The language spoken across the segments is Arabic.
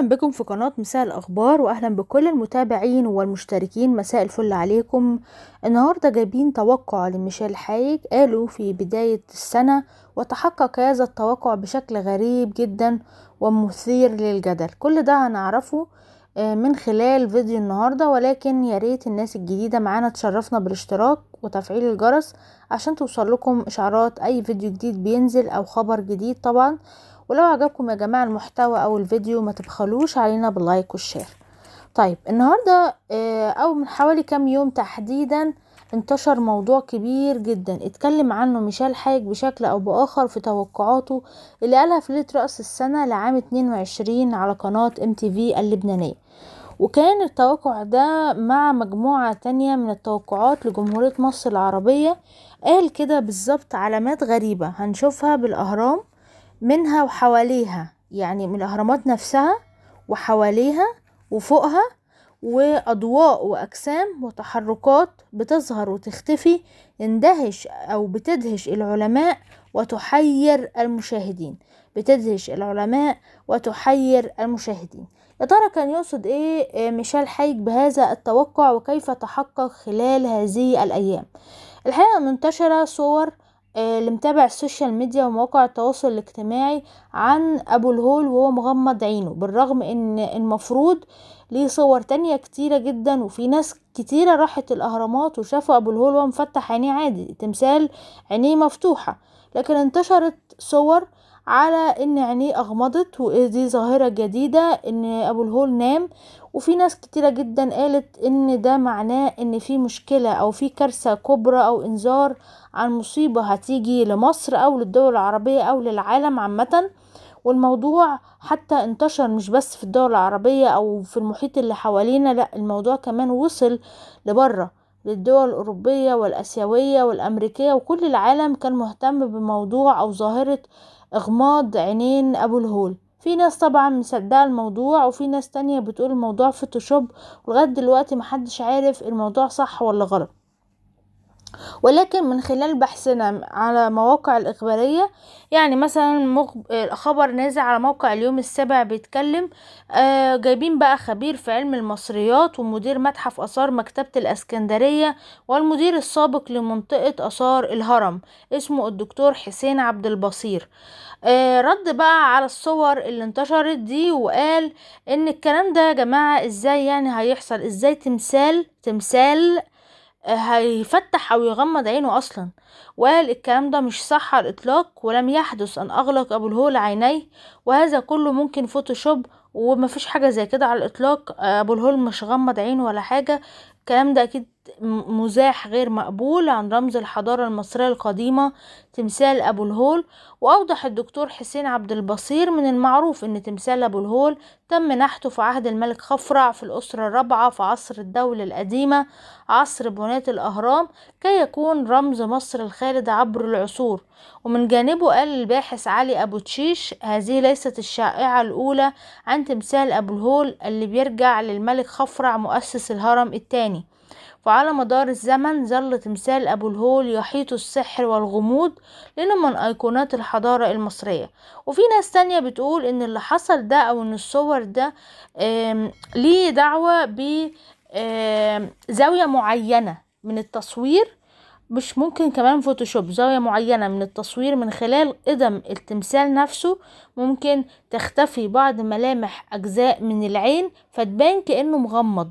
اهلا بكم في قناة مساء الاخبار واهلا بكل المتابعين والمشتركين مساء الفل عليكم النهاردة جايبين توقع لميشيل حايج قالوا في بداية السنة وتحقق هذا التوقع بشكل غريب جدا ومثير للجدل كل ده هنعرفه آه، من خلال فيديو النهاردة ولكن يا ريت الناس الجديدة معانا تشرفنا بالاشتراك وتفعيل الجرس عشان توصل لكم اشعارات اي فيديو جديد بينزل او خبر جديد طبعا ولو عجبكم يا جماعة المحتوى او الفيديو ما تبخلوش علينا باللايك والشير طيب النهاردة آه، او من حوالي كام يوم تحديدا انتشر موضوع كبير جدا اتكلم عنه ميشيل حاج بشكل او باخر في توقعاته اللي قالها في ليلة رأس السنة لعام 22 على قناة ام تي في اللبنانية وكان التوقع ده مع مجموعة تانية من التوقعات لجمهورية مصر العربية قال كده بالظبط علامات غريبة هنشوفها بالأهرام منها وحواليها يعني من الأهرامات نفسها وحواليها وفوقها وأضواء وأجسام وتحركات بتظهر وتختفي اندهش أو بتدهش العلماء وتحير المشاهدين بتدهش العلماء وتحير المشاهدين يا ترى كان يقصد ايه آه، ميشيل حيك بهذا التوقع وكيف تحقق خلال هذه الايام الحقيقه منتشره صور آه، اللي متابع السوشيال ميديا ومواقع التواصل الاجتماعي عن ابو الهول وهو مغمض عينه بالرغم ان المفروض ليه صور تانية كتيرة جدا وفي ناس كتيرة راحت الاهرامات وشافوا ابو الهول وهو مفتح عينيه عادي تمثال عينيه مفتوحة لكن انتشرت صور على ان عينيه اغمضت ودي ظاهرة جديدة ان ابو الهول نام وفي ناس كتيرة جدا قالت ان ده معناه ان في مشكلة او في كارثة كبرى او انذار عن مصيبة هتيجي لمصر او للدول العربية او للعالم عامة والموضوع حتى انتشر مش بس في الدول العربية او في المحيط اللي حوالينا لا الموضوع كمان وصل لبره للدول الأوروبية والأسيوية والأمريكية وكل العالم كان مهتم بموضوع أو ظاهرة إغماض عينين أبو الهول في ناس طبعا مصدقه الموضوع وفي ناس تانية بتقول الموضوع فوتوشوب ولغايه دلوقتي محدش عارف الموضوع صح ولا غلط ولكن من خلال بحثنا على مواقع الإخبارية يعني مثلا خبر نازل على موقع اليوم السابع بيتكلم آه جايبين بقى خبير في علم المصريات ومدير متحف آثار مكتبة الأسكندرية والمدير السابق لمنطقة آثار الهرم اسمه الدكتور حسين عبد البصير آه رد بقى على الصور اللي انتشرت دي وقال ان الكلام ده يا جماعة ازاي يعني هيحصل ازاي تمثال تمثال هيفتح او يغمض عينه اصلا وقال الكلام ده مش صح على الاطلاق ولم يحدث ان اغلق ابو الهول عينيه وهذا كله ممكن فوتوشوب ومفيش حاجه زي كده على الاطلاق ابو الهول مش غمض عينه ولا حاجه الكلام ده اكيد مزاح غير مقبول عن رمز الحضارة المصرية القديمة تمثال أبو الهول وأوضح الدكتور حسين عبد البصير من المعروف أن تمثال أبو الهول تم نحته في عهد الملك خفرع في الأسرة الرابعة في عصر الدولة القديمة عصر بناة الأهرام كي يكون رمز مصر الخالد عبر العصور ومن جانبه قال الباحث علي أبو تشيش هذه ليست الشائعة الأولى عن تمثال أبو الهول اللي بيرجع للملك خفرع مؤسس الهرم الثاني فعلى مدار الزمن ظل تمثال أبو الهول يحيط السحر والغموض لأنه من أيقونات الحضارة المصرية وفي ناس تانية بتقول إن اللي حصل ده أو إن الصور ده ليه دعوة بزاوية معينة من التصوير مش ممكن كمان فوتوشوب زاوية معينة من التصوير من خلال قدم التمثال نفسه ممكن تختفي بعض ملامح أجزاء من العين فتبان كأنه مغمض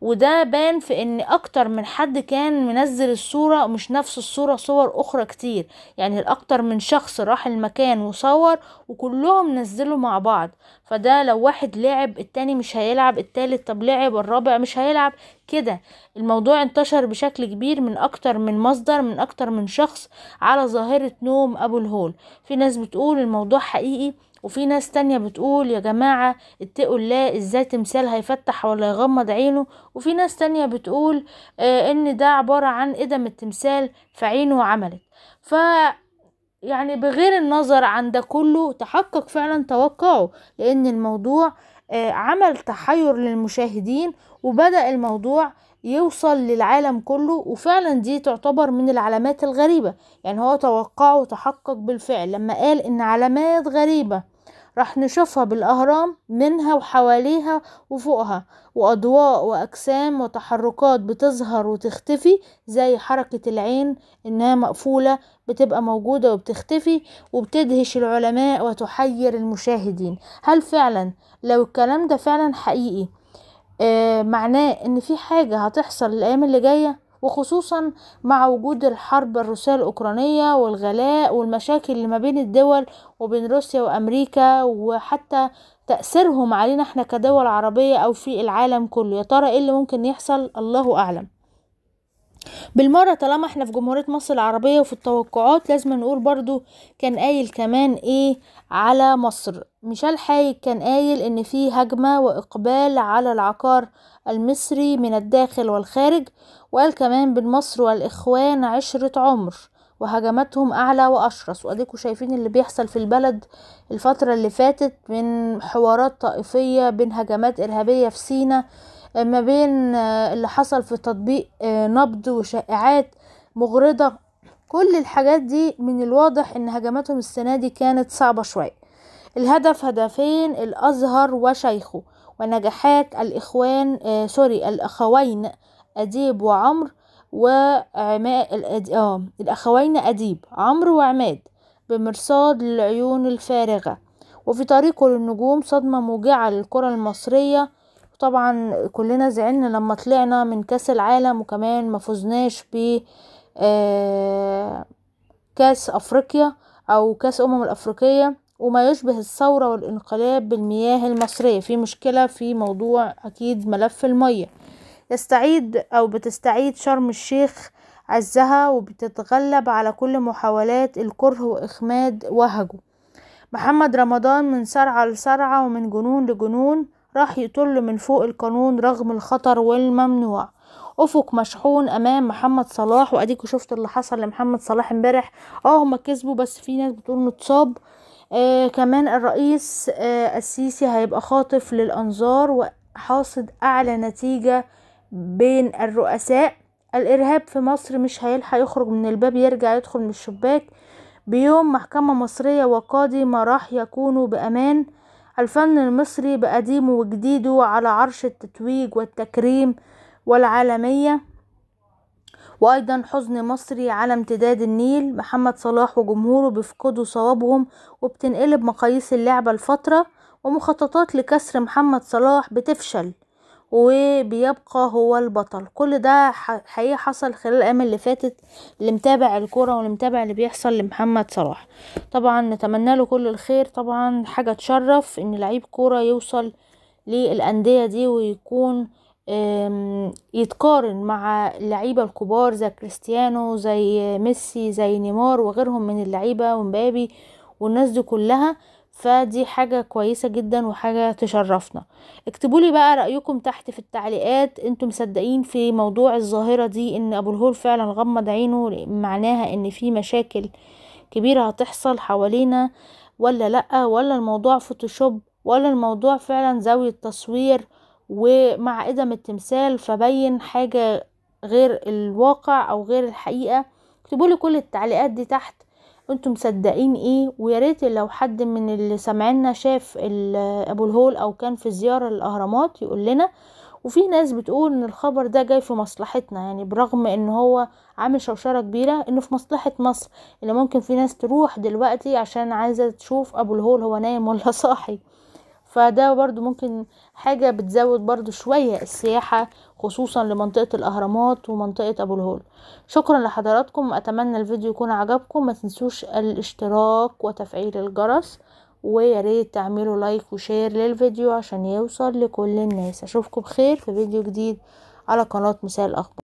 وده بان في ان اكتر من حد كان منزل الصورة مش نفس الصورة صور اخرى كتير يعني الاكتر من شخص راح المكان وصور وكلهم نزلوا مع بعض فده لو واحد لعب التاني مش هيلعب التالت طب لعب الرابع مش هيلعب كده الموضوع انتشر بشكل كبير من اكتر من مصدر من اكتر من شخص على ظاهرة نوم ابو الهول في ناس بتقول الموضوع حقيقي وفي ناس تانية بتقول يا جماعة اتقوا الله ازاي تمثال هيفتح ولا يغمض عينه وفي ناس تانية بتقول اه ان ده عبارة عن ادم التمثال عينه عملت ف يعني بغير النظر عن ده كله تحقق فعلا توقعه لان الموضوع اه عمل تحير للمشاهدين وبدأ الموضوع يوصل للعالم كله وفعلا دي تعتبر من العلامات الغريبة يعني هو توقعه وتحقق بالفعل لما قال ان علامات غريبة راح نشوفها بالأهرام منها وحواليها وفوقها وأضواء وأجسام وتحركات بتظهر وتختفي زي حركة العين إنها مقفولة بتبقى موجودة وبتختفي وبتدهش العلماء وتحير المشاهدين هل فعلا لو الكلام ده فعلا حقيقي آه، معناه ان في حاجة هتحصل الايام اللي جاية وخصوصا مع وجود الحرب الروسية الأوكرانية والغلاء والمشاكل اللي ما بين الدول وبين روسيا وأمريكا وحتى تأثيرهم علينا احنا كدول عربية أو في العالم كله يا ترى ايه اللي ممكن يحصل الله أعلم بالمرة طالما احنا في جمهورية مصر العربية وفي التوقعات لازم نقول برضو كان قايل كمان ايه على مصر مش الحي كان قايل ان في هجمة واقبال على العقار المصري من الداخل والخارج وقال كمان بين مصر والاخوان عشرة عمر وهجماتهم اعلى واشرس واديكوا شايفين اللي بيحصل في البلد الفترة اللي فاتت من حوارات طائفية بين هجمات ارهابية في سينا ما بين آه، اللي حصل في تطبيق آه، نبض وشائعات مغرضة كل الحاجات دي من الواضح ان هجماتهم السنة دي كانت صعبة شوية الهدف هدفين الازهر وشيخه ونجاحات الاخوان آه سوري الاخوين اديب وعمر وعماد آه الاخوين اديب عمرو وعماد بمرصاد للعيون الفارغة وفي طريقه للنجوم صدمة موجعة للكرة المصرية طبعا كلنا زعلنا لما طلعنا من كاس العالم وكمان ما فزناش ب آه، كاس افريقيا او كاس امم الافريقيه وما يشبه الثوره والانقلاب بالمياه المصريه في مشكله في موضوع اكيد ملف الميه يستعيد او بتستعيد شرم الشيخ عزها وبتتغلب على كل محاولات الكره واخماد وهجه محمد رمضان من صرعه لصرعه ومن جنون لجنون راح يطل من فوق القانون رغم الخطر والممنوع افق مشحون امام محمد صلاح واديكوا شفتوا اللي حصل لمحمد صلاح امبارح اه هما كسبوا بس في ناس بتقول انه اتصاب آه كمان الرئيس آه السيسي هيبقى خاطف للانظار وحاصد اعلى نتيجه بين الرؤساء الارهاب في مصر مش هيلحق يخرج من الباب يرجع يدخل من الشباك بيوم محكمه مصريه وقاضي ما راح يكونوا بامان الفن المصري بقديمه وجديده على عرش التتويج والتكريم والعالمية وأيضا حزن مصري على امتداد النيل محمد صلاح وجمهوره بيفقدوا صوابهم وبتنقلب مقاييس اللعبة لفترة ومخططات لكسر محمد صلاح بتفشل وبيبقى هو البطل كل ده حقيقة حصل خلال الايام اللي فاتت اللي متابع الكوره واللي متابع اللي بيحصل لمحمد صلاح طبعا نتمنى له كل الخير طبعا حاجه تشرف ان لعيب كوره يوصل للانديه دي ويكون يتقارن مع اللعيبه الكبار زي كريستيانو زي ميسي زي نيمار وغيرهم من اللعيبه ومبابي والناس دي كلها فدي حاجة كويسة جدا وحاجة تشرفنا اكتبوا لي بقى رأيكم تحت في التعليقات انتم مصدقين في موضوع الظاهرة دي ان ابو الهول فعلا غمض عينه معناها ان في مشاكل كبيرة هتحصل حوالينا ولا لأ ولا الموضوع فوتوشوب ولا الموضوع فعلا زاوية تصوير ومع ادم التمثال فبين حاجة غير الواقع او غير الحقيقة اكتبوا لي كل التعليقات دي تحت انتم مصدقين ايه ويا ريت لو حد من اللي سامعنا شاف ابو الهول او كان في زياره للاهرامات يقول لنا وفي ناس بتقول ان الخبر ده جاي في مصلحتنا يعني برغم ان هو عامل شوشره كبيره انه في مصلحه مصر ان ممكن في ناس تروح دلوقتي عشان عايزه تشوف ابو الهول هو نايم ولا صاحي فده برضو ممكن حاجة بتزود برضو شوية السياحة خصوصا لمنطقة الاهرامات ومنطقة ابو الهول شكرا لحضراتكم اتمنى الفيديو يكون عجبكم ما تنسوش الاشتراك وتفعيل الجرس وياريت تعملوا لايك وشير للفيديو عشان يوصل لكل الناس اشوفكم بخير في فيديو جديد على قناة مساء الاخبار